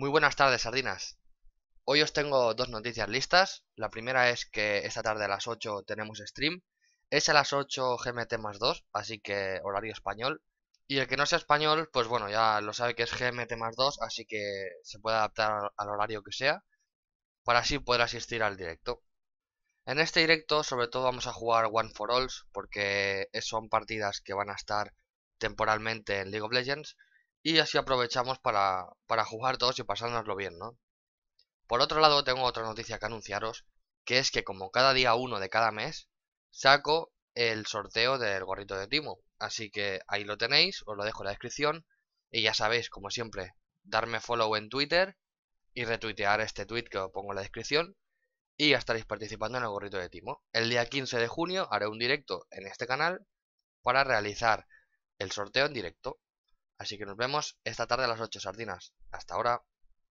Muy buenas tardes, sardinas. Hoy os tengo dos noticias listas. La primera es que esta tarde a las 8 tenemos stream. Es a las 8 GMT más 2, así que horario español. Y el que no sea español, pues bueno, ya lo sabe que es GMT más 2, así que se puede adaptar al horario que sea, para así poder asistir al directo. En este directo sobre todo vamos a jugar One for Alls, porque son partidas que van a estar temporalmente en League of Legends, y así aprovechamos para, para jugar todos y pasárnoslo bien, ¿no? Por otro lado, tengo otra noticia que anunciaros, que es que como cada día uno de cada mes, saco el sorteo del gorrito de Timo. Así que ahí lo tenéis, os lo dejo en la descripción. Y ya sabéis, como siempre, darme follow en Twitter y retuitear este tweet que os pongo en la descripción. Y ya estaréis participando en el gorrito de Timo. El día 15 de junio haré un directo en este canal para realizar el sorteo en directo. Así que nos vemos esta tarde a las 8, sardinas. Hasta ahora.